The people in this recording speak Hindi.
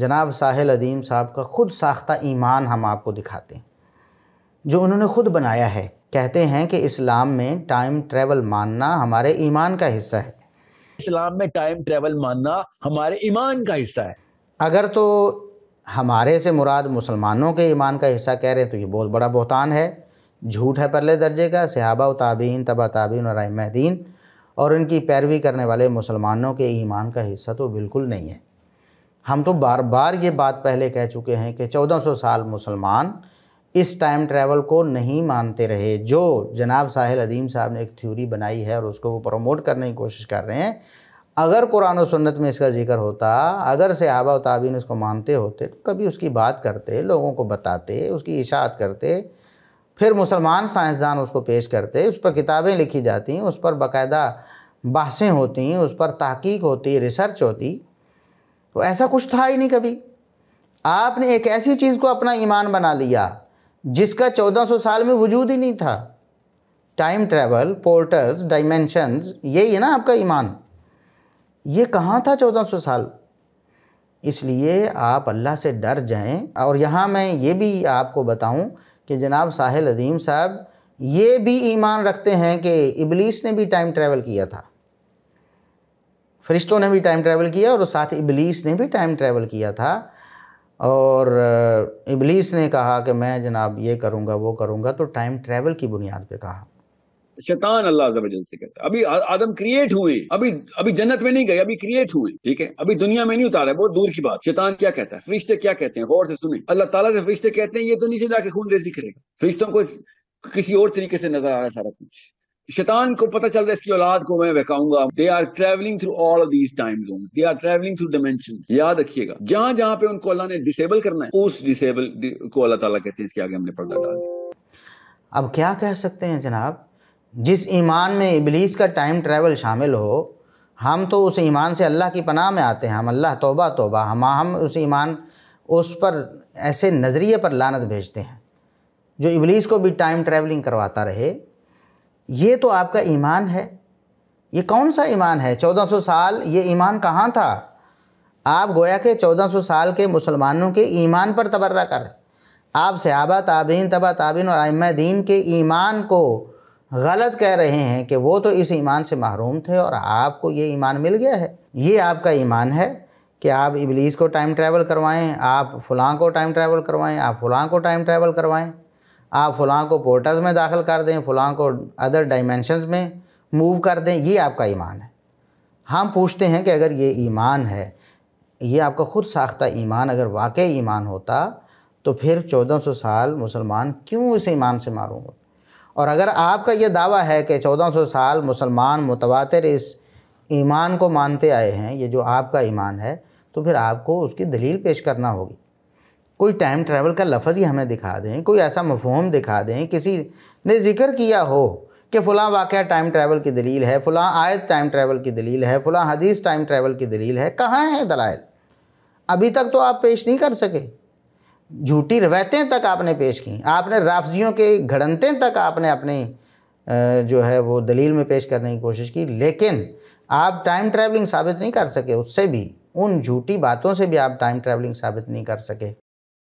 जनाब साहिल अदीम साहब का ख़ुद साख्ता ईमान हम आपको दिखाते हैं जो उन्होंने ख़ुद बनाया है कहते हैं कि इस्लाम में टाइम ट्रेवल मानना हमारे ईमान का हिस्सा है इस्लाम में टाइम ट्रेवल मानना हमारे ईमान का हिस्सा है अगर तो हमारे से मुराद मुसलमानों के ईमान का हिस्सा कह रहे हैं तो ये बहुत बड़ा बहतान है झूठ है पहले दर्जे का सहाबा ताबीन तबा ताबीन और महदीन और इनकी पैरवी करने वाले मुसलमानों के ईमान का हिस्सा तो बिल्कुल नहीं है हम तो बार बार ये बात पहले कह चुके हैं कि 1400 साल मुसलमान इस टाइम ट्रैवल को नहीं मानते रहे जो जनाब साहिल अदीम साहब ने एक थ्योरी बनाई है और उसको वो प्रमोट करने की कोशिश कर रहे हैं अगर कुरान और सुन्नत में इसका जिक्र होता अगर सहाबा ताबीन उसको मानते होते तो कभी उसकी बात करते लोगों को बताते उसकी इशात करते फिर मुसलमान साइंसदान उसको पेश करते उस पर किताबें लिखी जाती उस पर बाकायदा बहसें होती उस पर तहकीक होती रिसर्च होती तो ऐसा कुछ था ही नहीं कभी आपने एक ऐसी चीज़ को अपना ईमान बना लिया जिसका 1400 साल में वजूद ही नहीं था टाइम ट्रैवल पोर्टल्स डाइमेंशंस यही है ना आपका ईमान ये कहाँ था 1400 साल इसलिए आप अल्लाह से डर जाएं और यहाँ मैं ये भी आपको बताऊं कि जनाब साहिल अदीम साहब ये भी ईमान रखते हैं कि इबलीस ने भी टाइम ट्रैवल किया था फरिश्तों ने भी टाइम ट्रैवल किया और साथ इबलीस ने भी टाइम ट्रैवल किया था और इबलीस ने कहा कि मैं जनाब ये करूँगा वो करूँगा तो टाइम ट्रैवल की बुनियाद पर कहा शैतान अल्लाह से कहता अभी आदम क्रिएट हुए अभी अभी जन्नत में नहीं गए अभी क्रिएट हुए ठीक है अभी दुनिया में नहीं उतारा बहुत दूर की बात शैतान क्या कहता है फरिश्ते क्या कहते हैं गौर से सुने अल्लाह ताला से फरिश्ते कहते हैं ये तो नीचे जाके खून रेजी करेगा फरिश्तों को किसी और तरीके से नजर आ रहा है सारा कुछ शैतान को पता चल रहा है इसकी औलाद को मैं बहकाऊंगा they are travelling through all of these time zone they are travelling through dimension याद रखिएगा जहां जहां पे उनको अल्लाह ने डिसेबल करना है उस डिसेबल को अल्लाह ताला कहते हैं इसके आगे हमने पर्दा डाल दिया अब क्या कह सकते हैं जनाब जिस ईमान में इबलीस का टाइम ट्रैवल शामिल हो हम तो उस ईमान से अल्लाह की पनाह में आते हैं हम अल्लाह तोबा तोबा हम हम उस ईमान उस पर ऐसे नज़रिए पर लानत भेजते हैं जो इबलीस को भी टाइम ट्रैवलिंग करवाता रहे ये तो आपका ईमान है ये कौन सा ईमान है 1400 साल ये ईमान कहाँ था आप गोया के 1400 साल के मुसलमानों के ईमान पर तबर्रा कर आप सहाबा ताबीन तबा ताबीन और आम दीन के ईमान को गलत कह रहे हैं कि वो तो इस ईमान से महरूम थे और आपको ये ईमान मिल गया है ये आपका ईमान है कि आप इबलीस को टाइम ट्रैवल करवाएं आप फलां को टाइम ट्रैवल करवाएं आप फलां को टाइम ट्रैवल करवाएं आप फलां को पोर्टल्स में दाखिल कर दें फलां को अदर डायमेंशनस में मूव कर दें ये आपका ईमान है हम पूछते हैं कि अगर ये ईमान है ये आपका ख़ुद साख्ता ईमान अगर वाकई ईमान होता तो फिर 1400 साल मुसलमान क्यों इस ईमान से मारूँ और अगर आपका यह दावा है कि 1400 साल मुसलमान मुतवातर इस ईमान को मानते आए हैं ये जो आपका ईमान है तो फिर आपको उसकी दलील पेश करना होगी कोई टाइम ट्रैवल का लफज ही हमें दिखा दें कोई ऐसा मफहम दिखा दें किसी ने जिक्र किया हो कि फ़लाँ वाक़ टाइम ट्रैवल की दलील है फ़लाँ आयत टाइम ट्रैवल की दलील है फ़लाँ हदीस टाइम ट्रैवल की दलील है कहाँ है दलाइल अभी तक तो आप पेश नहीं कर सके झूठी रवायतें तक आपने पेश की आपने राफजियों के घड़नते तक आपने अपने जो है वो दलील में पेश करने की कोशिश की लेकिन आप टाइम ट्रैवलिंग साबित नहीं कर सके उससे भी उन झूठी बातों से भी आप टाइम ट्रैवलिंग साबित नहीं कर सके